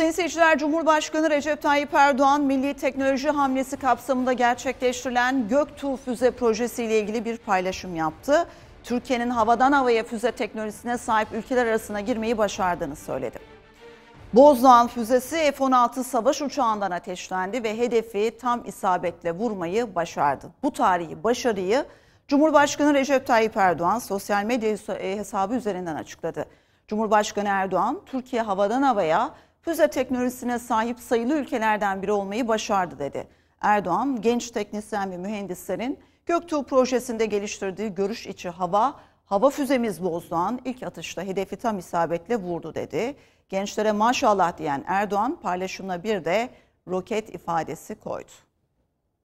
Sayın seyirciler, Cumhurbaşkanı Recep Tayyip Erdoğan, Milli Teknoloji Hamlesi kapsamında gerçekleştirilen Göktuğ Füze projesiyle ilgili bir paylaşım yaptı. Türkiye'nin havadan havaya füze teknolojisine sahip ülkeler arasına girmeyi başardığını söyledi. Bozdağ füzesi F-16 savaş uçağından ateşlendi ve hedefi tam isabetle vurmayı başardı. Bu tarihi başarıyı Cumhurbaşkanı Recep Tayyip Erdoğan sosyal medya e, hesabı üzerinden açıkladı. Cumhurbaşkanı Erdoğan, Türkiye havadan havaya füze teknolojisine sahip sayılı ülkelerden biri olmayı başardı dedi. Erdoğan, genç teknisyen ve mühendislerin Göktuğ projesinde geliştirdiği görüş içi hava, hava füzemiz Bozdoğan ilk atışta hedefi tam isabetle vurdu dedi. Gençlere maşallah diyen Erdoğan paylaşımına bir de roket ifadesi koydu.